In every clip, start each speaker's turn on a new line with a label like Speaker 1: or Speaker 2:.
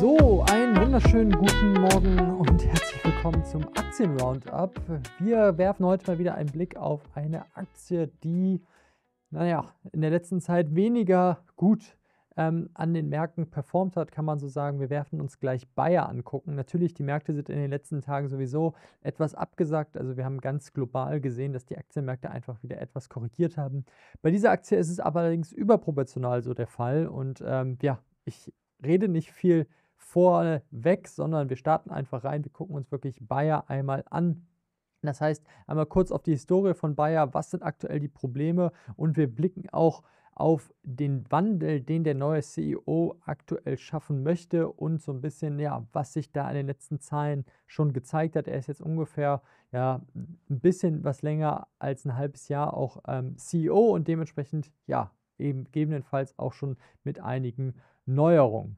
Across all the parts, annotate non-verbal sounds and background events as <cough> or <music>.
Speaker 1: So, einen wunderschönen guten Morgen und herzlich willkommen zum Aktien-Roundup. Wir werfen heute mal wieder einen Blick auf eine Aktie, die, naja, in der letzten Zeit weniger gut ähm, an den Märkten performt hat, kann man so sagen. Wir werfen uns gleich Bayer angucken. Natürlich, die Märkte sind in den letzten Tagen sowieso etwas abgesagt. Also wir haben ganz global gesehen, dass die Aktienmärkte einfach wieder etwas korrigiert haben. Bei dieser Aktie ist es allerdings überproportional so der Fall. Und ähm, ja, ich rede nicht viel vorweg, sondern wir starten einfach rein. Wir gucken uns wirklich Bayer einmal an. Das heißt, einmal kurz auf die Historie von Bayer, was sind aktuell die Probleme und wir blicken auch auf den Wandel, den der neue CEO aktuell schaffen möchte und so ein bisschen, ja, was sich da in den letzten Zahlen schon gezeigt hat. Er ist jetzt ungefähr, ja, ein bisschen was länger als ein halbes Jahr auch ähm, CEO und dementsprechend, ja, eben gegebenenfalls auch schon mit einigen Neuerungen.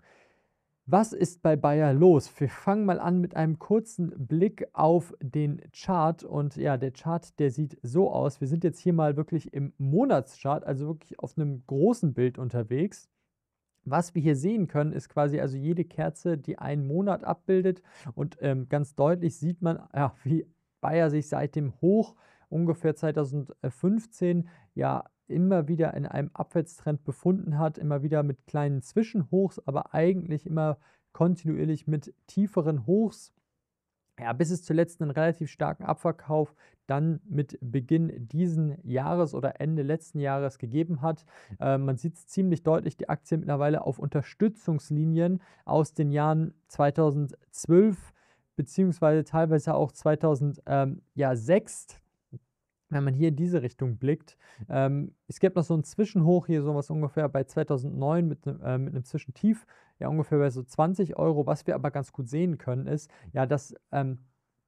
Speaker 1: Was ist bei Bayer los? Wir fangen mal an mit einem kurzen Blick auf den Chart. Und ja, der Chart, der sieht so aus. Wir sind jetzt hier mal wirklich im Monatschart, also wirklich auf einem großen Bild unterwegs. Was wir hier sehen können, ist quasi also jede Kerze, die einen Monat abbildet. Und ähm, ganz deutlich sieht man, ja, wie Bayer sich seit dem Hoch ungefähr 2015 ja immer wieder in einem Abwärtstrend befunden hat, immer wieder mit kleinen Zwischenhochs, aber eigentlich immer kontinuierlich mit tieferen Hochs. Ja, bis es zuletzt einen relativ starken Abverkauf dann mit Beginn diesen Jahres oder Ende letzten Jahres gegeben hat. Äh, man sieht es ziemlich deutlich, die Aktie mittlerweile auf Unterstützungslinien aus den Jahren 2012 beziehungsweise teilweise auch 2006, wenn man hier in diese Richtung blickt. Ähm, es gibt noch so einen Zwischenhoch hier, so was ungefähr bei 2009 mit, äh, mit einem Zwischentief, ja ungefähr bei so 20 Euro. Was wir aber ganz gut sehen können, ist ja, dass ähm,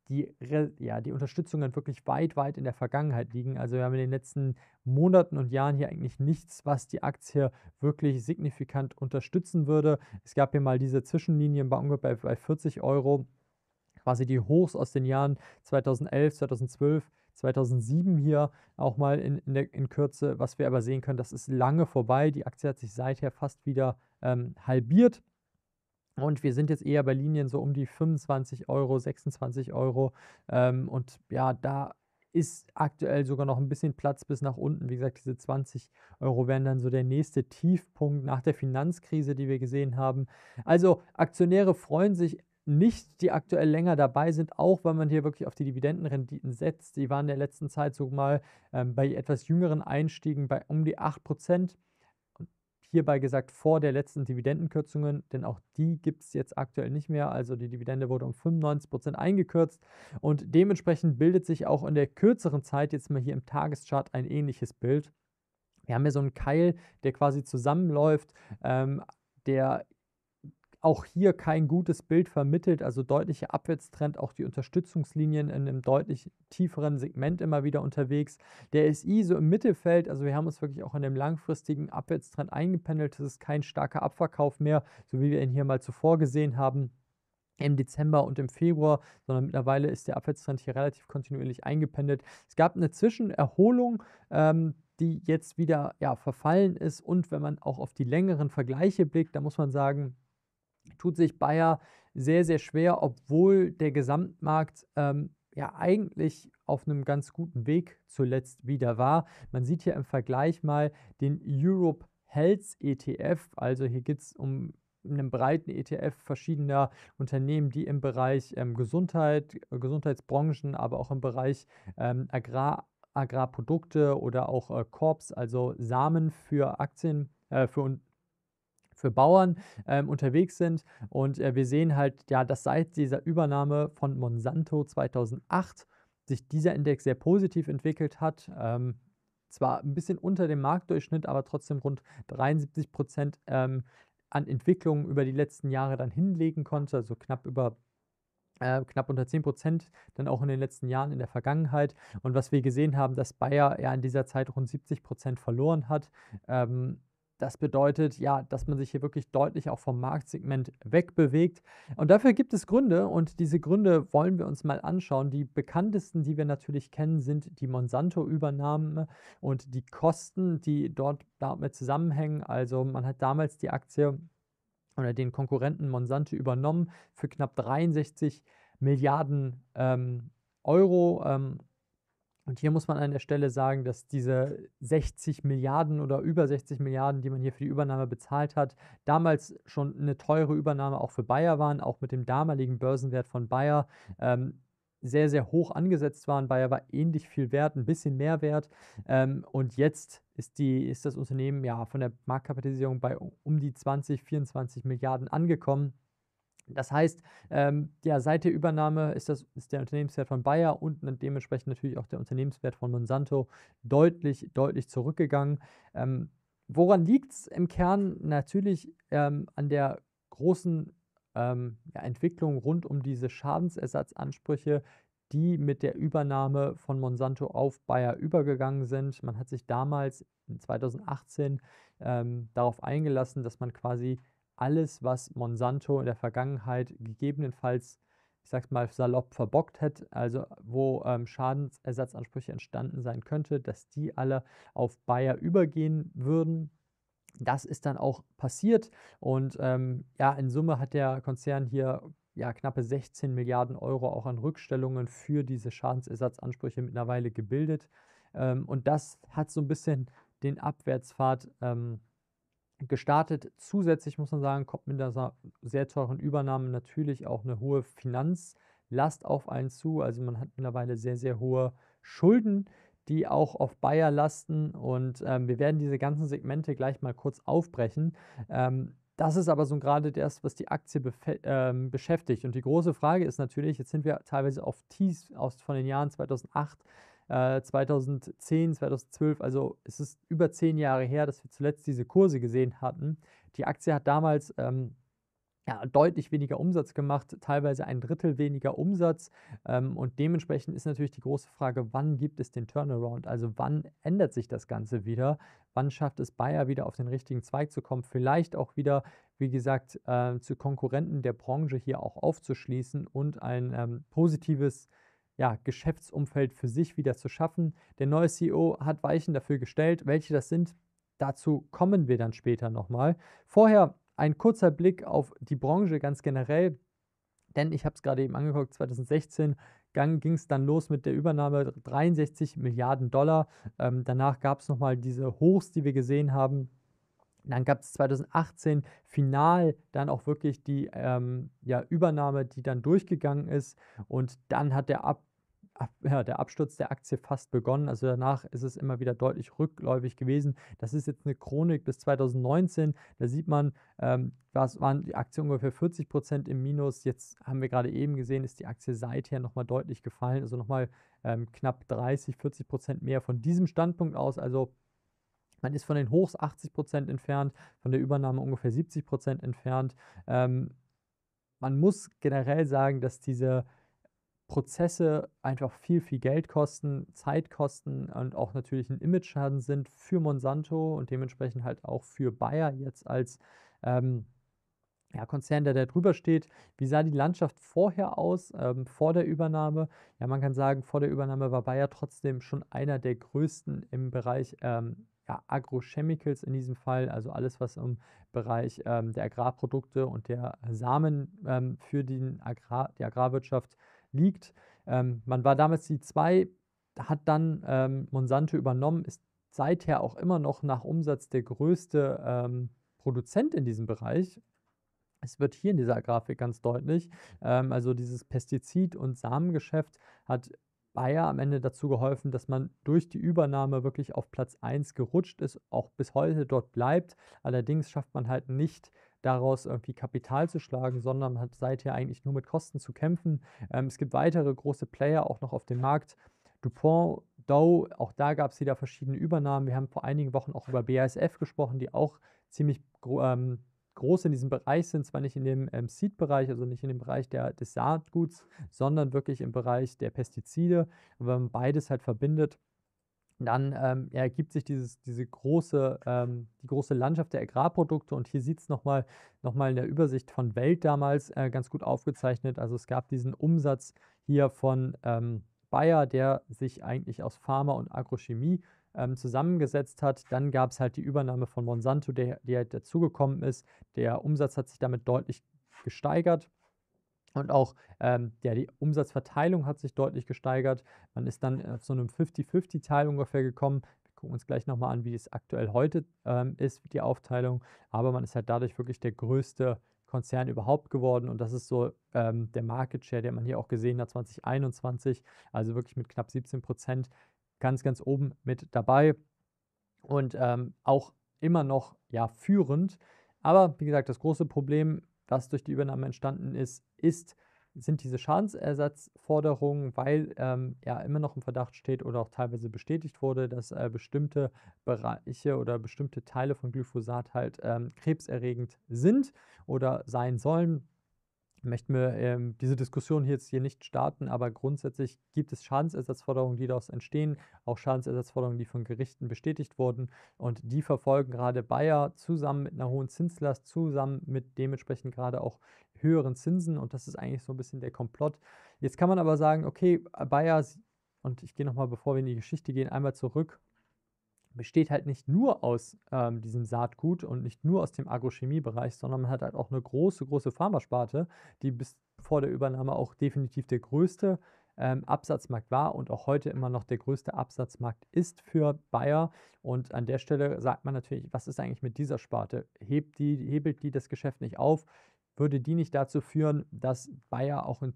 Speaker 1: die, ja, die Unterstützungen wirklich weit, weit in der Vergangenheit liegen. Also wir haben in den letzten Monaten und Jahren hier eigentlich nichts, was die Aktie wirklich signifikant unterstützen würde. Es gab hier mal diese Zwischenlinien bei ungefähr bei 40 Euro, quasi die Hochs aus den Jahren 2011, 2012. 2007 hier auch mal in, in, der, in Kürze. Was wir aber sehen können, das ist lange vorbei. Die Aktie hat sich seither fast wieder ähm, halbiert. Und wir sind jetzt eher bei Linien so um die 25 Euro, 26 Euro. Ähm, und ja, da ist aktuell sogar noch ein bisschen Platz bis nach unten. Wie gesagt, diese 20 Euro wären dann so der nächste Tiefpunkt nach der Finanzkrise, die wir gesehen haben. Also Aktionäre freuen sich nicht, die aktuell länger dabei sind, auch wenn man hier wirklich auf die Dividendenrenditen setzt. Die waren in der letzten Zeit so mal ähm, bei etwas jüngeren Einstiegen bei um die 8%. Und hierbei gesagt vor der letzten Dividendenkürzungen, denn auch die gibt es jetzt aktuell nicht mehr. Also die Dividende wurde um 95% eingekürzt und dementsprechend bildet sich auch in der kürzeren Zeit jetzt mal hier im Tageschart ein ähnliches Bild. Wir haben ja so einen Keil, der quasi zusammenläuft. Ähm, der auch hier kein gutes Bild vermittelt, also deutlicher Abwärtstrend, auch die Unterstützungslinien in einem deutlich tieferen Segment immer wieder unterwegs. Der SI so im Mittelfeld, also wir haben uns wirklich auch in dem langfristigen Abwärtstrend eingependelt, das ist kein starker Abverkauf mehr, so wie wir ihn hier mal zuvor gesehen haben im Dezember und im Februar, sondern mittlerweile ist der Abwärtstrend hier relativ kontinuierlich eingependelt. Es gab eine Zwischenerholung, ähm, die jetzt wieder ja, verfallen ist und wenn man auch auf die längeren Vergleiche blickt, da muss man sagen, tut sich Bayer sehr, sehr schwer, obwohl der Gesamtmarkt ähm, ja eigentlich auf einem ganz guten Weg zuletzt wieder war. Man sieht hier im Vergleich mal den Europe Health ETF, also hier geht es um einen breiten ETF verschiedener Unternehmen, die im Bereich ähm, Gesundheit, Gesundheitsbranchen, aber auch im Bereich ähm, Agrar, Agrarprodukte oder auch äh, Korps, also Samen für Aktien, äh, für für Bauern ähm, unterwegs sind. Und äh, wir sehen halt, ja, dass seit dieser Übernahme von Monsanto 2008 sich dieser Index sehr positiv entwickelt hat. Ähm, zwar ein bisschen unter dem Marktdurchschnitt, aber trotzdem rund 73 Prozent ähm, an Entwicklungen über die letzten Jahre dann hinlegen konnte, also knapp über äh, knapp unter 10 Prozent, dann auch in den letzten Jahren in der Vergangenheit. Und was wir gesehen haben, dass Bayer ja in dieser Zeit rund 70 Prozent verloren hat. Ähm, das bedeutet ja, dass man sich hier wirklich deutlich auch vom Marktsegment wegbewegt. Und dafür gibt es Gründe und diese Gründe wollen wir uns mal anschauen. Die bekanntesten, die wir natürlich kennen, sind die Monsanto-Übernahmen und die Kosten, die dort damit zusammenhängen. Also man hat damals die Aktie oder den Konkurrenten Monsanto übernommen für knapp 63 Milliarden ähm, Euro. Ähm, und hier muss man an der Stelle sagen, dass diese 60 Milliarden oder über 60 Milliarden, die man hier für die Übernahme bezahlt hat, damals schon eine teure Übernahme auch für Bayer waren, auch mit dem damaligen Börsenwert von Bayer. Ähm, sehr, sehr hoch angesetzt waren. Bayer war ähnlich viel wert, ein bisschen mehr wert. Ähm, und jetzt ist, die, ist das Unternehmen ja von der Marktkapitalisierung bei um die 20, 24 Milliarden angekommen. Das heißt, ähm, ja, seit der Übernahme ist, das, ist der Unternehmenswert von Bayer und dementsprechend natürlich auch der Unternehmenswert von Monsanto deutlich, deutlich zurückgegangen. Ähm, woran liegt es im Kern? Natürlich ähm, an der großen ähm, ja, Entwicklung rund um diese Schadensersatzansprüche, die mit der Übernahme von Monsanto auf Bayer übergegangen sind. Man hat sich damals 2018 ähm, darauf eingelassen, dass man quasi alles, was Monsanto in der Vergangenheit gegebenenfalls, ich sag's mal, salopp verbockt hat, also wo ähm, Schadensersatzansprüche entstanden sein könnte, dass die alle auf Bayer übergehen würden. Das ist dann auch passiert und ähm, ja, in Summe hat der Konzern hier ja, knappe 16 Milliarden Euro auch an Rückstellungen für diese Schadensersatzansprüche mittlerweile gebildet. Ähm, und das hat so ein bisschen den Abwärtspfad ähm, gestartet. Zusätzlich muss man sagen, kommt mit der sehr teuren Übernahme natürlich auch eine hohe Finanzlast auf einen zu. Also man hat mittlerweile sehr, sehr hohe Schulden, die auch auf Bayer lasten. Und ähm, wir werden diese ganzen Segmente gleich mal kurz aufbrechen. Ähm, das ist aber so gerade das, was die Aktie äh, beschäftigt. Und die große Frage ist natürlich, jetzt sind wir teilweise auf Tees aus, von den Jahren 2008, 2010, äh, 2012, also es ist über zehn Jahre her, dass wir zuletzt diese Kurse gesehen hatten. Die Aktie hat damals ähm, ja, deutlich weniger Umsatz gemacht, teilweise ein Drittel weniger Umsatz. Ähm, und dementsprechend ist natürlich die große Frage, wann gibt es den Turnaround? Also wann ändert sich das Ganze wieder? Wann schafft es Bayer wieder auf den richtigen Zweig zu kommen? Vielleicht auch wieder, wie gesagt, äh, zu Konkurrenten der Branche hier auch aufzuschließen und ein ähm, positives ja, Geschäftsumfeld für sich wieder zu schaffen. Der neue CEO hat Weichen dafür gestellt. Welche das sind, dazu kommen wir dann später nochmal. Vorher ein kurzer Blick auf die Branche ganz generell, denn ich habe es gerade eben angeguckt, 2016 ging es dann los mit der Übernahme 63 Milliarden Dollar. Ähm, danach gab es nochmal diese Hochs, die wir gesehen haben dann gab es 2018 final dann auch wirklich die ähm, ja, Übernahme, die dann durchgegangen ist. Und dann hat der Ab Ab, <laughs> ja, der Absturz der Aktie fast begonnen. Also danach ist es immer wieder deutlich rückläufig gewesen. Das ist jetzt eine Chronik bis 2019. Da sieht man, ähm, was waren die Aktie ungefähr 40 Prozent im Minus. Jetzt haben wir gerade eben gesehen, ist die Aktie seither nochmal deutlich gefallen. Also nochmal ähm, knapp 30, 40 Prozent mehr von diesem Standpunkt aus. Also man ist von den Hochs 80 entfernt, von der Übernahme ungefähr 70 entfernt. Ähm, man muss generell sagen, dass diese Prozesse einfach viel, viel Geld kosten, Zeit kosten und auch natürlich ein Image-Schaden sind für Monsanto und dementsprechend halt auch für Bayer jetzt als ähm, ja, Konzern, der da drüber steht. Wie sah die Landschaft vorher aus, ähm, vor der Übernahme? Ja, man kann sagen, vor der Übernahme war Bayer trotzdem schon einer der größten im Bereich ähm, ja, Agrochemicals in diesem Fall, also alles, was im Bereich ähm, der Agrarprodukte und der Samen ähm, für den Agrar, die Agrarwirtschaft liegt. Ähm, man war damals die zwei, hat dann ähm, Monsanto übernommen, ist seither auch immer noch nach Umsatz der größte ähm, Produzent in diesem Bereich. Es wird hier in dieser Grafik ganz deutlich. Ähm, also dieses Pestizid- und Samengeschäft hat Bayer am Ende dazu geholfen, dass man durch die Übernahme wirklich auf Platz 1 gerutscht ist, auch bis heute dort bleibt. Allerdings schafft man halt nicht daraus irgendwie Kapital zu schlagen, sondern man hat seither eigentlich nur mit Kosten zu kämpfen. Ähm, es gibt weitere große Player auch noch auf dem Markt. Dupont, Dow, auch da gab es wieder verschiedene Übernahmen. Wir haben vor einigen Wochen auch über BASF gesprochen, die auch ziemlich ähm, groß in diesem Bereich sind, zwar nicht in dem ähm, Seed-Bereich, also nicht in dem Bereich der, des Saatguts, sondern wirklich im Bereich der Pestizide. Und wenn man beides halt verbindet, dann ähm, ergibt sich dieses, diese große, ähm, die große Landschaft der Agrarprodukte. Und hier sieht es nochmal noch mal in der Übersicht von Welt damals äh, ganz gut aufgezeichnet. Also es gab diesen Umsatz hier von ähm, Bayer, der sich eigentlich aus Pharma und Agrochemie ähm, zusammengesetzt hat. Dann gab es halt die Übernahme von Monsanto, der, die halt dazugekommen ist. Der Umsatz hat sich damit deutlich gesteigert. Und auch ähm, ja, die Umsatzverteilung hat sich deutlich gesteigert. Man ist dann auf äh, so einem 50-50-Teil ungefähr gekommen. Wir gucken uns gleich nochmal an, wie es aktuell heute ähm, ist, die Aufteilung. Aber man ist halt dadurch wirklich der größte Konzern überhaupt geworden. Und das ist so ähm, der Market Share, den man hier auch gesehen hat, 2021, also wirklich mit knapp 17 Prozent ganz, ganz oben mit dabei und ähm, auch immer noch ja, führend. Aber wie gesagt, das große Problem, das durch die Übernahme entstanden ist, ist, sind diese Schadensersatzforderungen, weil ähm, ja immer noch im Verdacht steht oder auch teilweise bestätigt wurde, dass äh, bestimmte Bereiche oder bestimmte Teile von Glyphosat halt ähm, krebserregend sind oder sein sollen möchten wir ähm, diese Diskussion hier jetzt hier nicht starten, aber grundsätzlich gibt es Schadensersatzforderungen, die daraus entstehen, auch Schadensersatzforderungen, die von Gerichten bestätigt wurden und die verfolgen gerade Bayer zusammen mit einer hohen Zinslast, zusammen mit dementsprechend gerade auch höheren Zinsen und das ist eigentlich so ein bisschen der Komplott. Jetzt kann man aber sagen, okay, Bayer, und ich gehe nochmal, bevor wir in die Geschichte gehen, einmal zurück besteht halt nicht nur aus ähm, diesem Saatgut und nicht nur aus dem Agrochemiebereich, sondern man hat halt auch eine große, große Pharmasparte, die bis vor der Übernahme auch definitiv der größte ähm, Absatzmarkt war und auch heute immer noch der größte Absatzmarkt ist für Bayer. Und an der Stelle sagt man natürlich, was ist eigentlich mit dieser Sparte? Hebt die, hebelt die das Geschäft nicht auf? würde die nicht dazu führen, dass Bayer auch in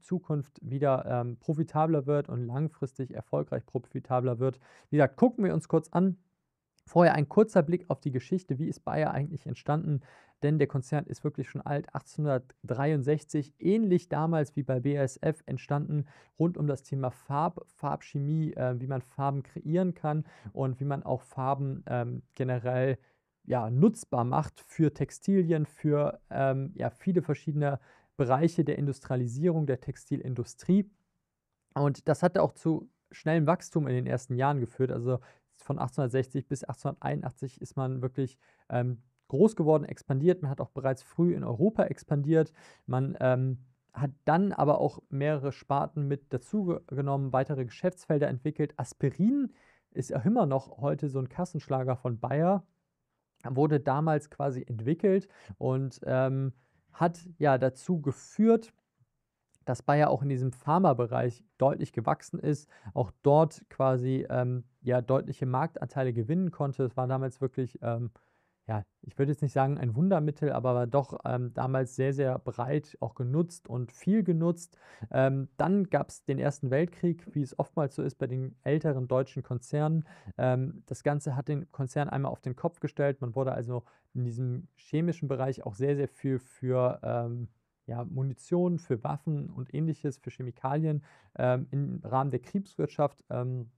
Speaker 1: Zukunft wieder ähm, profitabler wird und langfristig erfolgreich profitabler wird? Wie gesagt, gucken wir uns kurz an. Vorher ein kurzer Blick auf die Geschichte, wie ist Bayer eigentlich entstanden, denn der Konzern ist wirklich schon alt, 1863, ähnlich damals wie bei BASF entstanden, rund um das Thema Farb, Farbchemie, äh, wie man Farben kreieren kann und wie man auch Farben ähm, generell ja, nutzbar macht für Textilien, für ähm, ja, viele verschiedene Bereiche der Industrialisierung, der Textilindustrie. Und das hatte auch zu schnellem Wachstum in den ersten Jahren geführt. Also von 1860 bis 1881 ist man wirklich ähm, groß geworden, expandiert. Man hat auch bereits früh in Europa expandiert. Man ähm, hat dann aber auch mehrere Sparten mit dazugenommen, weitere Geschäftsfelder entwickelt. Aspirin ist ja immer noch heute so ein Kassenschlager von Bayer wurde damals quasi entwickelt und ähm, hat ja dazu geführt, dass Bayer auch in diesem Pharma-Bereich deutlich gewachsen ist, auch dort quasi ähm, ja deutliche Marktanteile gewinnen konnte. Es war damals wirklich ähm, ja, ich würde jetzt nicht sagen ein Wundermittel, aber war doch ähm, damals sehr, sehr breit auch genutzt und viel genutzt. Ähm, dann gab es den Ersten Weltkrieg, wie es oftmals so ist bei den älteren deutschen Konzernen. Ähm, das Ganze hat den Konzern einmal auf den Kopf gestellt. Man wurde also in diesem chemischen Bereich auch sehr, sehr viel für ähm, ja, Munition, für Waffen und ähnliches, für Chemikalien ähm, im Rahmen der Kriegswirtschaft ähm,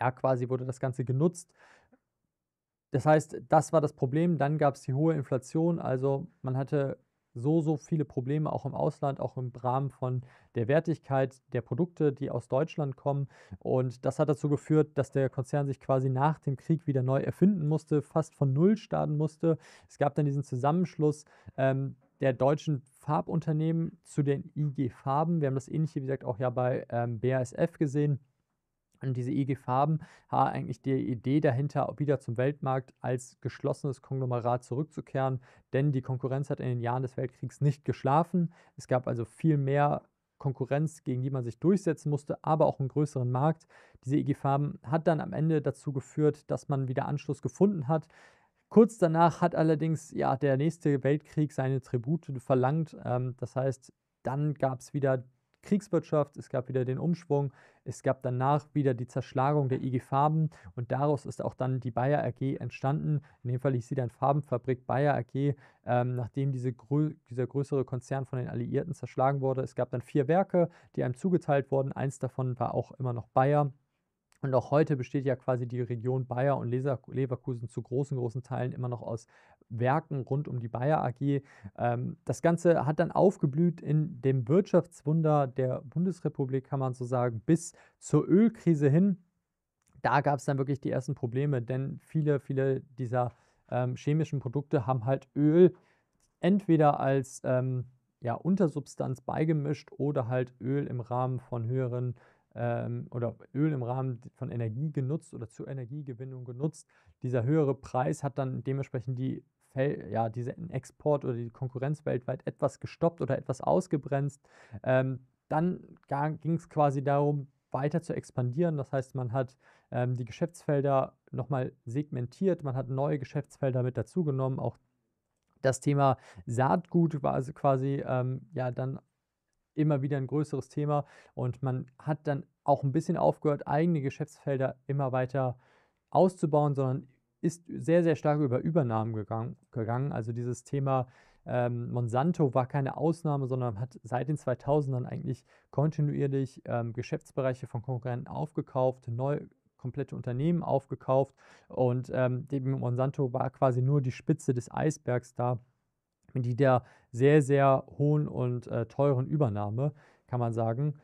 Speaker 1: ja, quasi wurde das Ganze genutzt. Das heißt, das war das Problem. Dann gab es die hohe Inflation. Also man hatte so, so viele Probleme auch im Ausland, auch im Rahmen von der Wertigkeit der Produkte, die aus Deutschland kommen. Und das hat dazu geführt, dass der Konzern sich quasi nach dem Krieg wieder neu erfinden musste, fast von Null starten musste. Es gab dann diesen Zusammenschluss. Ähm, der deutschen Farbunternehmen zu den IG Farben. Wir haben das ähnliche, wie gesagt, auch ja bei ähm, BASF gesehen und diese IG Farben war eigentlich die Idee dahinter, wieder zum Weltmarkt als geschlossenes Konglomerat zurückzukehren, denn die Konkurrenz hat in den Jahren des Weltkriegs nicht geschlafen. Es gab also viel mehr Konkurrenz, gegen die man sich durchsetzen musste, aber auch einen größeren Markt. Diese IG Farben hat dann am Ende dazu geführt, dass man wieder Anschluss gefunden hat. Kurz danach hat allerdings ja, der nächste Weltkrieg seine Tribute verlangt. Ähm, das heißt, dann gab es wieder Kriegswirtschaft, es gab wieder den Umschwung, es gab danach wieder die Zerschlagung der IG Farben und daraus ist auch dann die Bayer AG entstanden. In dem Fall hieß sie dann Farbenfabrik Bayer AG, ähm, nachdem diese grö dieser größere Konzern von den Alliierten zerschlagen wurde. Es gab dann vier Werke, die einem zugeteilt wurden. Eins davon war auch immer noch Bayer. Und auch heute besteht ja quasi die Region Bayer und Leverkusen zu großen, großen Teilen immer noch aus Werken rund um die Bayer AG. Ähm, das Ganze hat dann aufgeblüht in dem Wirtschaftswunder der Bundesrepublik, kann man so sagen, bis zur Ölkrise hin. Da gab es dann wirklich die ersten Probleme, denn viele, viele dieser ähm, chemischen Produkte haben halt Öl entweder als ähm, ja, Untersubstanz beigemischt oder halt Öl im Rahmen von höheren äh, ähm, oder Öl im Rahmen von Energie genutzt oder zur Energiegewinnung genutzt. Dieser höhere Preis hat dann dementsprechend die ja, diesen Export oder die Konkurrenz weltweit etwas gestoppt oder etwas ausgebremst. Ähm, dann ging es quasi darum, weiter zu expandieren. Das heißt, man hat ähm, die Geschäftsfelder nochmal segmentiert, man hat neue Geschäftsfelder mit dazugenommen. Auch das Thema Saatgut war also quasi ähm, ja dann immer wieder ein größeres Thema und man hat dann auch ein bisschen aufgehört, eigene Geschäftsfelder immer weiter auszubauen, sondern ist sehr, sehr stark über Übernahmen gegangen. gegangen. Also dieses Thema ähm, Monsanto war keine Ausnahme, sondern hat seit den 2000ern eigentlich kontinuierlich ähm, Geschäftsbereiche von Konkurrenten aufgekauft, neu komplette Unternehmen aufgekauft und ähm, Monsanto war quasi nur die Spitze des Eisbergs da in die der sehr, sehr hohen und äh, teuren Übernahme, kann man sagen.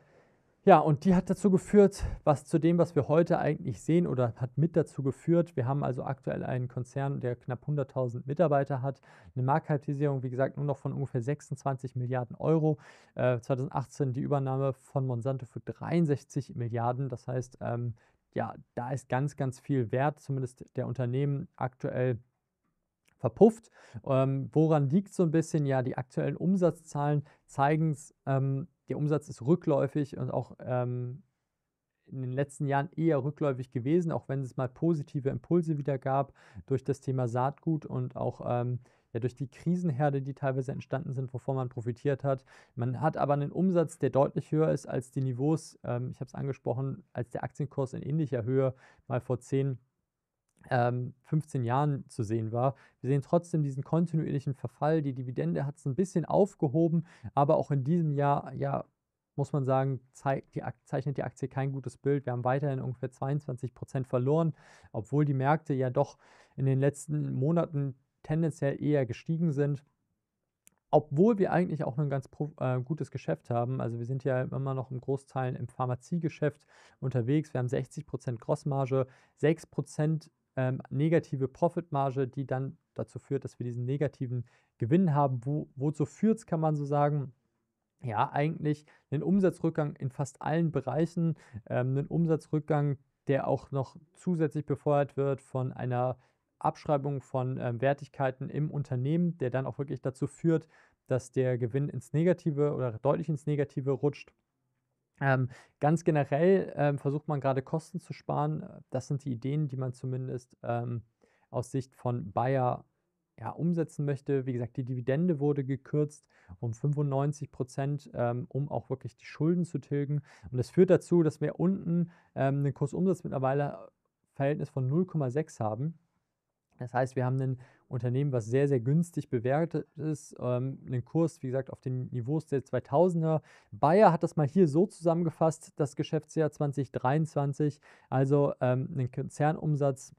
Speaker 1: Ja, und die hat dazu geführt, was zu dem, was wir heute eigentlich sehen oder hat mit dazu geführt. Wir haben also aktuell einen Konzern, der knapp 100.000 Mitarbeiter hat, eine Marktkapitalisierung, wie gesagt, nur noch von ungefähr 26 Milliarden Euro. Äh, 2018 die Übernahme von Monsanto für 63 Milliarden. Das heißt, ähm, ja, da ist ganz, ganz viel Wert, zumindest der Unternehmen aktuell verpufft. Ähm, woran liegt so ein bisschen? Ja, die aktuellen Umsatzzahlen zeigen es, ähm, der Umsatz ist rückläufig und auch ähm, in den letzten Jahren eher rückläufig gewesen, auch wenn es mal positive Impulse wieder gab durch das Thema Saatgut und auch ähm, ja, durch die Krisenherde, die teilweise entstanden sind, wovon man profitiert hat. Man hat aber einen Umsatz, der deutlich höher ist als die Niveaus, ähm, ich habe es angesprochen, als der Aktienkurs in ähnlicher Höhe mal vor 10, ähm, 15 Jahren zu sehen war. Wir sehen trotzdem diesen kontinuierlichen Verfall. Die Dividende hat es ein bisschen aufgehoben, aber auch in diesem Jahr, ja, muss man sagen, zeigt, die, zeichnet die Aktie kein gutes Bild. Wir haben weiterhin ungefähr 22 Prozent verloren, obwohl die Märkte ja doch in den letzten Monaten tendenziell eher gestiegen sind. Obwohl wir eigentlich auch ein ganz äh, gutes Geschäft haben. Also wir sind ja immer noch im Großteil im Pharmaziegeschäft unterwegs. Wir haben 60% Grossmarge, 6% ähm, negative Profitmarge, die dann dazu führt, dass wir diesen negativen Gewinn haben. Wo, wozu führt es, kann man so sagen? Ja, eigentlich einen Umsatzrückgang in fast allen Bereichen, ähm, einen Umsatzrückgang, der auch noch zusätzlich befeuert wird von einer Abschreibung von ähm, Wertigkeiten im Unternehmen, der dann auch wirklich dazu führt, dass der Gewinn ins Negative oder deutlich ins Negative rutscht. Ähm, ganz generell ähm, versucht man gerade Kosten zu sparen. Äh, das sind die Ideen, die man zumindest ähm, aus Sicht von Bayer ja, umsetzen möchte. Wie gesagt, die Dividende wurde gekürzt um 95 Prozent, ähm, um auch wirklich die Schulden zu tilgen. Und das führt dazu, dass wir unten ähm, einen Kursumsatz mittlerweile äh, Verhältnis von 0,6 haben. Das heißt, wir haben einen Unternehmen, was sehr, sehr günstig bewertet ist. Ähm, einen Kurs, wie gesagt, auf den Niveaus der 2000er. Bayer hat das mal hier so zusammengefasst, das Geschäftsjahr 2023. Also ähm, einen Konzernumsatz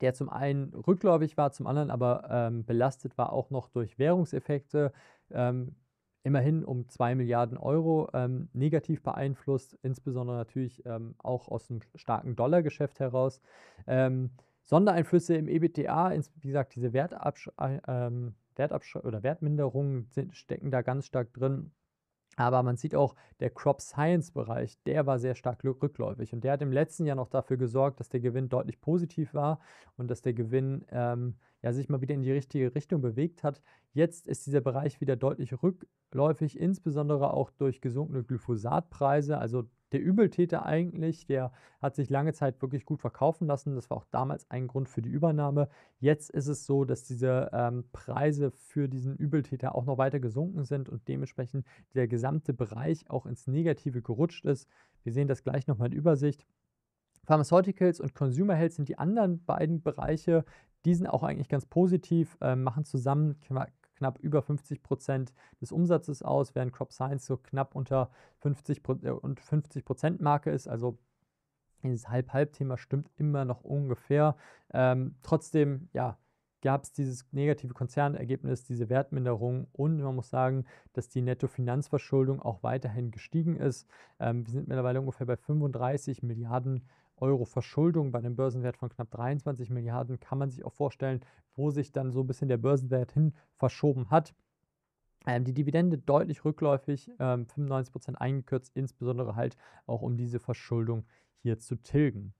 Speaker 1: der zum einen rückläufig war, zum anderen aber ähm, belastet war auch noch durch Währungseffekte, ähm, immerhin um 2 Milliarden Euro ähm, negativ beeinflusst, insbesondere natürlich ähm, auch aus dem starken Dollargeschäft heraus. Ähm, Sondereinflüsse im EBTA, wie gesagt, diese Wertabsch ähm, Wertabsch oder Wertminderungen sind, stecken da ganz stark drin. Aber man sieht auch, der Crop Science Bereich, der war sehr stark rückläufig und der hat im letzten Jahr noch dafür gesorgt, dass der Gewinn deutlich positiv war und dass der Gewinn ähm, ja, sich mal wieder in die richtige Richtung bewegt hat. Jetzt ist dieser Bereich wieder deutlich rückläufig, insbesondere auch durch gesunkene Glyphosatpreise, also der Übeltäter eigentlich, der hat sich lange Zeit wirklich gut verkaufen lassen. Das war auch damals ein Grund für die Übernahme. Jetzt ist es so, dass diese ähm, Preise für diesen Übeltäter auch noch weiter gesunken sind und dementsprechend der gesamte Bereich auch ins Negative gerutscht ist. Wir sehen das gleich nochmal in Übersicht. Pharmaceuticals und Consumer Health sind die anderen beiden Bereiche, die sind auch eigentlich ganz positiv, äh, machen zusammen knapp über 50 Prozent des Umsatzes aus, während Crop Science so knapp unter 50 äh, Prozent Marke ist. Also dieses Halb-Halb-Thema stimmt immer noch ungefähr. Ähm, trotzdem, ja, gab es dieses negative Konzernergebnis, diese Wertminderung und man muss sagen, dass die Nettofinanzverschuldung auch weiterhin gestiegen ist. Ähm, wir sind mittlerweile ungefähr bei 35 Milliarden Euro Verschuldung bei einem Börsenwert von knapp 23 Milliarden kann man sich auch vorstellen, wo sich dann so ein bisschen der Börsenwert hin verschoben hat. Ähm, die Dividende deutlich rückläufig, ähm, 95 Prozent eingekürzt, insbesondere halt auch um diese Verschuldung hier zu tilgen.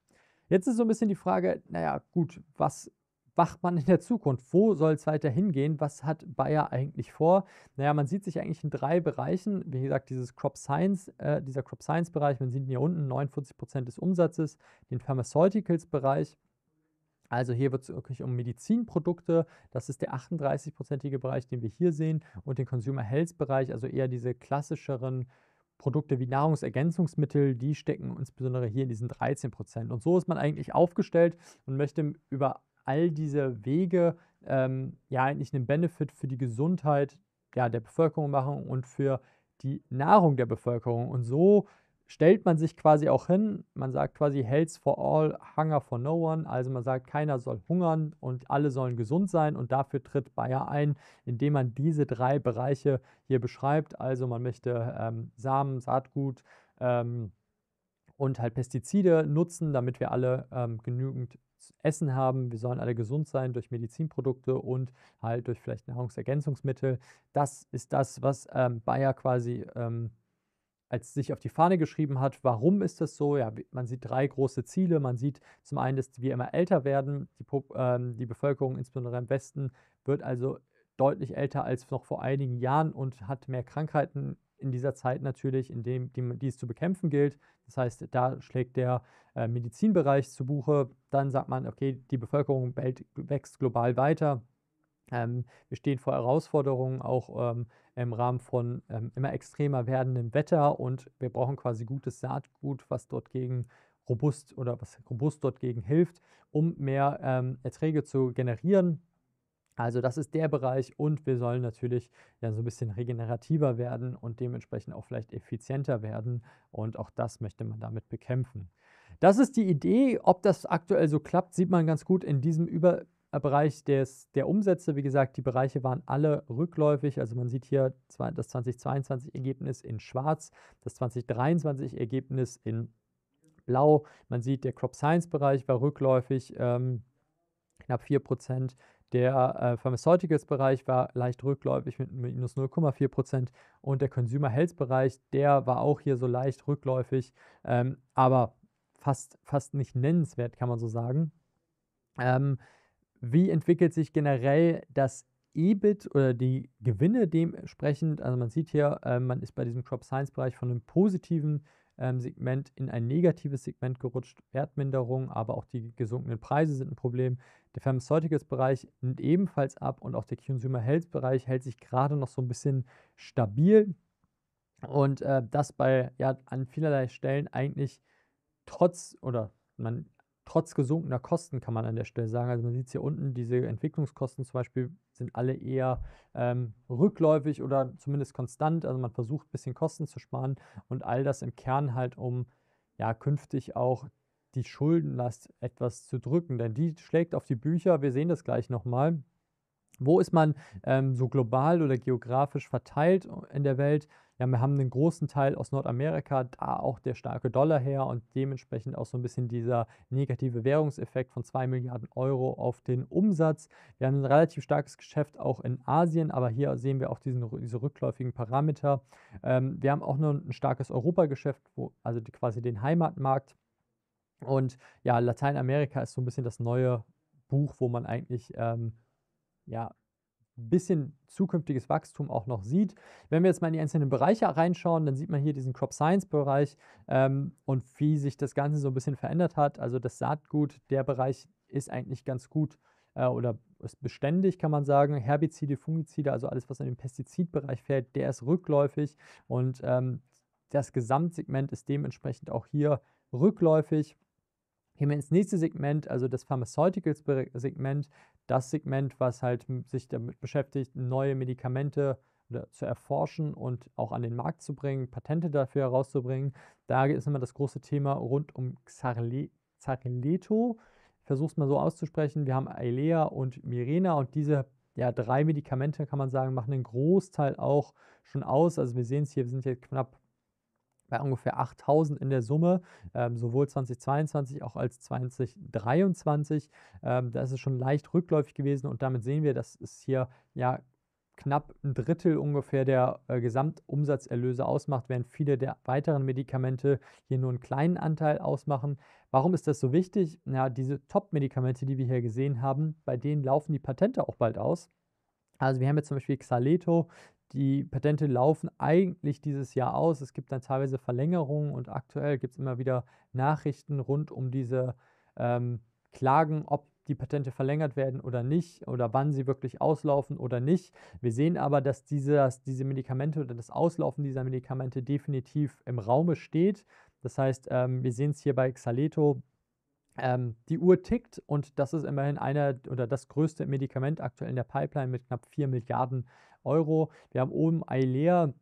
Speaker 1: Jetzt ist so ein bisschen die Frage, naja, gut, was wacht man in der Zukunft? Wo soll es weiter hingehen? Was hat Bayer eigentlich vor? Naja, man sieht sich eigentlich in drei Bereichen. Wie gesagt, dieses Crop Science, äh, dieser Crop Science Bereich, man sieht ihn hier unten, 49 Prozent des Umsatzes, den Pharmaceuticals Bereich. Also hier wird es wirklich um Medizinprodukte, das ist der 38-prozentige Bereich, den wir hier sehen, und den Consumer Health-Bereich, also eher diese klassischeren Produkte wie Nahrungsergänzungsmittel, die stecken insbesondere hier in diesen 13 Prozent. Und so ist man eigentlich aufgestellt und möchte über all diese Wege ähm, ja eigentlich einen Benefit für die Gesundheit ja, der Bevölkerung machen und für die Nahrung der Bevölkerung. Und so stellt man sich quasi auch hin, man sagt quasi Health for all, Hunger for no one, also man sagt, keiner soll hungern und alle sollen gesund sein und dafür tritt Bayer ein, indem man diese drei Bereiche hier beschreibt, also man möchte ähm, Samen, Saatgut ähm, und halt Pestizide nutzen, damit wir alle ähm, genügend essen haben. Wir sollen alle gesund sein durch Medizinprodukte und halt durch vielleicht Nahrungsergänzungsmittel. Das ist das, was ähm, Bayer quasi ähm, als sich auf die Fahne geschrieben hat. Warum ist das so? Ja, man sieht drei große Ziele. Man sieht zum einen, dass wir immer älter werden. Die, ähm, die Bevölkerung, insbesondere im Westen, wird also deutlich älter als noch vor einigen Jahren und hat mehr Krankheiten in dieser Zeit natürlich, in dem, die, die es zu bekämpfen gilt. Das heißt, da schlägt der äh, Medizinbereich zu Buche. Dann sagt man, okay, die Bevölkerung wächst global weiter. Ähm, wir stehen vor Herausforderungen auch ähm, im Rahmen von ähm, immer extremer werdendem Wetter und wir brauchen quasi gutes Saatgut, was dort gegen robust oder was robust dort gegen hilft, um mehr ähm, Erträge zu generieren. Also das ist der Bereich und wir sollen natürlich ja so ein bisschen regenerativer werden und dementsprechend auch vielleicht effizienter werden und auch das möchte man damit bekämpfen. Das ist die Idee. Ob das aktuell so klappt, sieht man ganz gut in diesem Über äh, Bereich des, der Umsätze. Wie gesagt, die Bereiche waren alle rückläufig. Also man sieht hier das 2022-Ergebnis in schwarz, das 2023-Ergebnis in blau. Man sieht, der Crop Science-Bereich war rückläufig. Ähm, knapp 4 der äh, Pharmaceuticals-Bereich war leicht rückläufig mit minus 0,4 Prozent und der Consumer Health-Bereich, der war auch hier so leicht rückläufig, ähm, aber fast, fast nicht nennenswert, kann man so sagen. Ähm, wie entwickelt sich generell das EBIT oder die Gewinne dementsprechend? Also man sieht hier, äh, man ist bei diesem Crop Science-Bereich von einem positiven ähm, Segment in ein negatives Segment gerutscht. Wertminderung, aber auch die gesunkenen Preise sind ein Problem. Der Pharmaceuticals-Bereich nimmt ebenfalls ab und auch der Consumer Health-Bereich hält sich gerade noch so ein bisschen stabil. Und äh, das bei ja an vielerlei Stellen eigentlich trotz oder man trotz gesunkener Kosten kann man an der Stelle sagen. Also man sieht es hier unten, diese Entwicklungskosten zum Beispiel sind alle eher ähm, rückläufig oder zumindest konstant. Also man versucht ein bisschen Kosten zu sparen und all das im Kern halt, um ja künftig auch die Schuldenlast etwas zu drücken, denn die schlägt auf die Bücher. Wir sehen das gleich nochmal. Wo ist man ähm, so global oder geografisch verteilt in der Welt? Ja, wir haben einen großen Teil aus Nordamerika, da auch der starke Dollar her und dementsprechend auch so ein bisschen dieser negative Währungseffekt von 2 Milliarden Euro auf den Umsatz. Wir haben ein relativ starkes Geschäft auch in Asien, aber hier sehen wir auch diesen, diese rückläufigen Parameter. Ähm, wir haben auch nur ein starkes Europageschäft, wo, also die, quasi den Heimatmarkt. Und ja, Lateinamerika ist so ein bisschen das neue Buch, wo man eigentlich ähm, ja, bisschen zukünftiges Wachstum auch noch sieht. Wenn wir jetzt mal in die einzelnen Bereiche reinschauen, dann sieht man hier diesen Crop Science Bereich ähm, und wie sich das Ganze so ein bisschen verändert hat. Also das Saatgut, der Bereich ist eigentlich ganz gut äh, oder ist beständig, kann man sagen. Herbizide, Fungizide, also alles, was in den Pestizidbereich fällt, der ist rückläufig und ähm, das Gesamtsegment ist dementsprechend auch hier rückläufig. Gehen wir ins nächste Segment, also das Pharmaceuticals-Segment das Segment, was halt sich damit beschäftigt, neue Medikamente ne, zu erforschen und auch an den Markt zu bringen, Patente dafür herauszubringen. Da ist immer das große Thema rund um Xarle Ich versuche es mal so auszusprechen. Wir haben Ailea und Mirena und diese ja, drei Medikamente, kann man sagen, machen einen Großteil auch schon aus. Also wir sehen es hier, wir sind jetzt knapp bei ungefähr 8000 in der Summe, ähm, sowohl 2022 auch als 2023. Ähm, da ist es schon leicht rückläufig gewesen und damit sehen wir, dass es hier ja knapp ein Drittel ungefähr der äh, Gesamtumsatzerlöse ausmacht, während viele der weiteren Medikamente hier nur einen kleinen Anteil ausmachen. Warum ist das so wichtig? Na, diese Top-Medikamente, die wir hier gesehen haben, bei denen laufen die Patente auch bald aus. Also wir haben jetzt zum Beispiel Xaleto, die Patente laufen eigentlich dieses Jahr aus. Es gibt dann teilweise Verlängerungen und aktuell gibt es immer wieder Nachrichten rund um diese ähm, Klagen, ob die Patente verlängert werden oder nicht oder wann sie wirklich auslaufen oder nicht. Wir sehen aber, dass dieses, diese Medikamente oder das Auslaufen dieser Medikamente definitiv im Raume steht. Das heißt, ähm, wir sehen es hier bei Xaleto. Ähm, die Uhr tickt und das ist immerhin einer oder das größte Medikament aktuell in der Pipeline mit knapp 4 Milliarden Euro. Wir haben oben Eilea.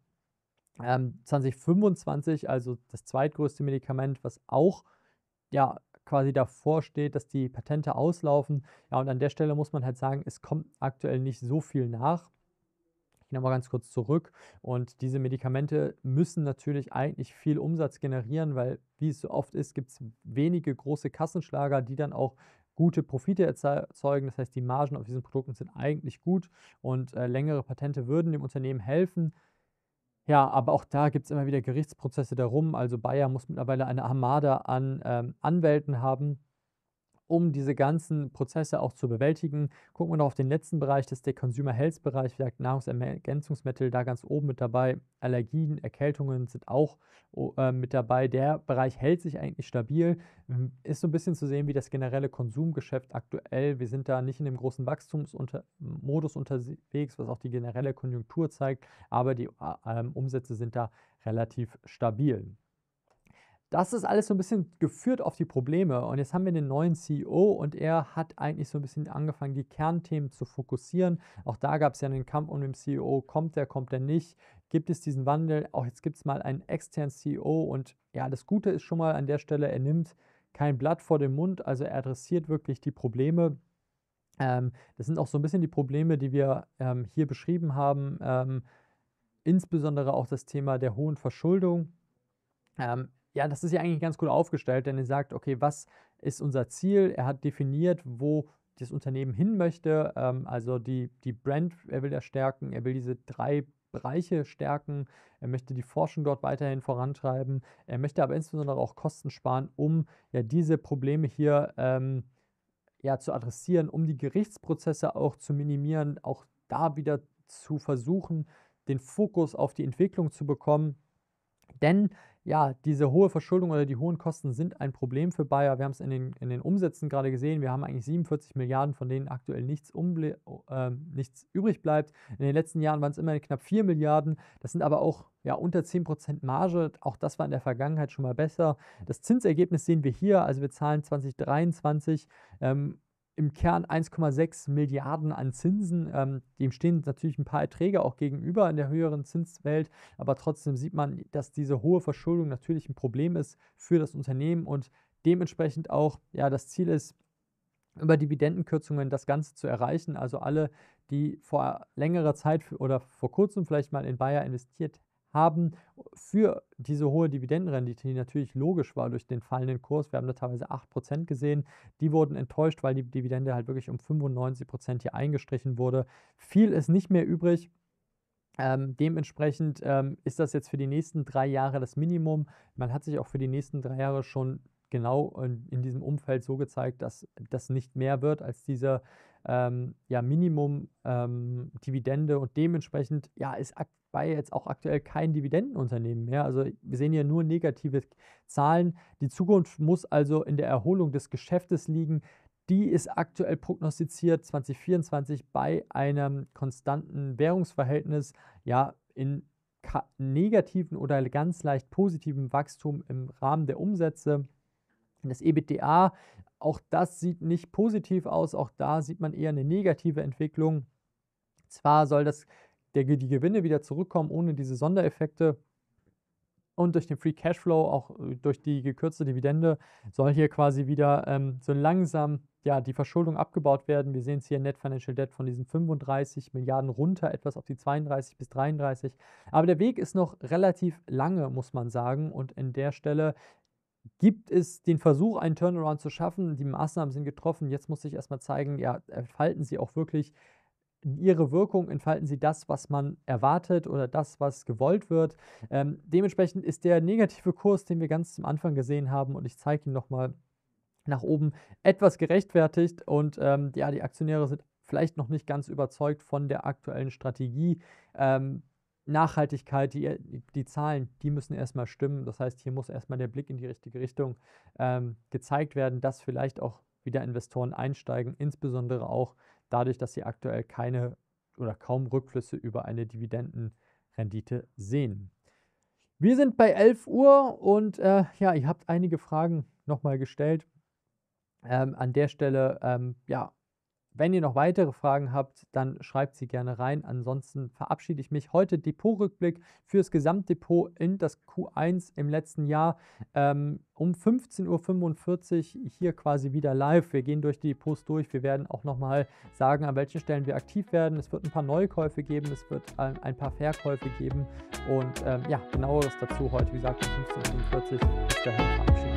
Speaker 1: 2025, ähm, also das zweitgrößte Medikament, was auch ja quasi davor steht, dass die Patente auslaufen. Ja, und an der Stelle muss man halt sagen, es kommt aktuell nicht so viel nach. Ich gehe mal ganz kurz zurück. Und diese Medikamente müssen natürlich eigentlich viel Umsatz generieren, weil wie es so oft ist, gibt es wenige große Kassenschlager, die dann auch gute Profite erzeugen. Das heißt, die Margen auf diesen Produkten sind eigentlich gut und äh, längere Patente würden dem Unternehmen helfen. Ja, aber auch da gibt es immer wieder Gerichtsprozesse darum. Also Bayer muss mittlerweile eine Armada an ähm, Anwälten haben um diese ganzen Prozesse auch zu bewältigen. Gucken wir noch auf den letzten Bereich, das ist der Consumer Health Bereich, vielleicht Nahrungsergänzungsmittel da ganz oben mit dabei. Allergien, Erkältungen sind auch äh, mit dabei. Der Bereich hält sich eigentlich stabil. Hm, ist so ein bisschen zu sehen wie das generelle Konsumgeschäft aktuell. Wir sind da nicht in dem großen Wachstumsmodus unter unterwegs, was auch die generelle Konjunktur zeigt, aber die äh, Umsätze sind da relativ stabil. Das ist alles so ein bisschen geführt auf die Probleme. Und jetzt haben wir den neuen CEO und er hat eigentlich so ein bisschen angefangen, die Kernthemen zu fokussieren. Auch da gab es ja einen Kampf um den CEO. Kommt der, kommt der nicht? Gibt es diesen Wandel? Auch jetzt gibt es mal einen externen CEO. Und ja, das Gute ist schon mal an der Stelle, er nimmt kein Blatt vor den Mund. Also er adressiert wirklich die Probleme. Ähm, das sind auch so ein bisschen die Probleme, die wir ähm, hier beschrieben haben. Ähm, insbesondere auch das Thema der hohen Verschuldung. Ähm, ja, das ist ja eigentlich ganz gut aufgestellt, denn er sagt, okay, was ist unser Ziel? Er hat definiert, wo das Unternehmen hin möchte. Ähm, also die, die Brand, er will er stärken, er will diese drei Bereiche stärken, er möchte die Forschung dort weiterhin vorantreiben, er möchte aber insbesondere auch Kosten sparen, um ja diese Probleme hier ähm, ja, zu adressieren, um die Gerichtsprozesse auch zu minimieren, auch da wieder zu versuchen, den Fokus auf die Entwicklung zu bekommen. Denn ja, diese hohe Verschuldung oder die hohen Kosten sind ein Problem für Bayer. Wir haben es in den, in den Umsätzen gerade gesehen. Wir haben eigentlich 47 Milliarden, von denen aktuell nichts, äh, nichts übrig bleibt. In den letzten Jahren waren es immerhin knapp 4 Milliarden. Das sind aber auch ja, unter 10% Marge. Auch das war in der Vergangenheit schon mal besser. Das Zinsergebnis sehen wir hier. Also wir zahlen 2023 ähm, im Kern 1,6 Milliarden an Zinsen. Ähm, dem stehen natürlich ein paar Erträge auch gegenüber in der höheren Zinswelt, aber trotzdem sieht man, dass diese hohe Verschuldung natürlich ein Problem ist für das Unternehmen und dementsprechend auch ja, das Ziel ist, über Dividendenkürzungen das Ganze zu erreichen. Also alle, die vor längerer Zeit oder vor kurzem vielleicht mal in Bayer investiert haben für diese hohe Dividendenrendite, die natürlich logisch war durch den fallenden Kurs, wir haben da teilweise 8% gesehen, die wurden enttäuscht, weil die Dividende halt wirklich um 95% hier eingestrichen wurde. Viel ist nicht mehr übrig. Ähm, dementsprechend ähm, ist das jetzt für die nächsten drei Jahre das Minimum. Man hat sich auch für die nächsten drei Jahre schon genau in, in diesem Umfeld so gezeigt, dass das nicht mehr wird als diese ähm, ja, Minimum-Dividende ähm, und dementsprechend ja, ist aktiv bei jetzt auch aktuell kein Dividendenunternehmen mehr. Also wir sehen hier nur negative Zahlen. Die Zukunft muss also in der Erholung des Geschäftes liegen. Die ist aktuell prognostiziert 2024 bei einem konstanten Währungsverhältnis, ja, in negativen oder ganz leicht positiven Wachstum im Rahmen der Umsätze. Das EBITDA, auch das sieht nicht positiv aus, auch da sieht man eher eine negative Entwicklung. Zwar soll das der, die Gewinne wieder zurückkommen ohne diese Sondereffekte. Und durch den Free Cashflow, auch äh, durch die gekürzte Dividende, soll hier quasi wieder ähm, so langsam ja, die Verschuldung abgebaut werden. Wir sehen es hier in Net Financial Debt von diesen 35 Milliarden runter, etwas auf die 32 bis 33. Aber der Weg ist noch relativ lange, muss man sagen. Und an der Stelle gibt es den Versuch, einen Turnaround zu schaffen. Die Maßnahmen sind getroffen. Jetzt muss ich erstmal zeigen, ja, entfalten sie auch wirklich ihre Wirkung entfalten sie das, was man erwartet oder das, was gewollt wird. Ähm, dementsprechend ist der negative Kurs, den wir ganz zum Anfang gesehen haben, und ich zeige ihn nochmal nach oben, etwas gerechtfertigt. Und ähm, ja, die Aktionäre sind vielleicht noch nicht ganz überzeugt von der aktuellen Strategie. Ähm, Nachhaltigkeit, die, die Zahlen, die müssen erstmal stimmen. Das heißt, hier muss erstmal der Blick in die richtige Richtung ähm, gezeigt werden, dass vielleicht auch wieder Investoren einsteigen, insbesondere auch, dadurch, dass sie aktuell keine oder kaum Rückflüsse über eine Dividendenrendite sehen. Wir sind bei 11 Uhr und äh, ja, ihr habt einige Fragen nochmal gestellt. Ähm, an der Stelle, ähm, ja, wenn ihr noch weitere Fragen habt, dann schreibt sie gerne rein. Ansonsten verabschiede ich mich heute. Depotrückblick fürs Gesamtdepot in das Q1 im letzten Jahr ähm, um 15.45 Uhr hier quasi wieder live. Wir gehen durch die Depots durch. Wir werden auch nochmal sagen, an welchen Stellen wir aktiv werden. Es wird ein paar Neukäufe geben, es wird ähm, ein paar Verkäufe geben. Und ähm, ja, genaueres dazu heute, wie gesagt, um 15.45 Uhr. Bis dahin verabschieden.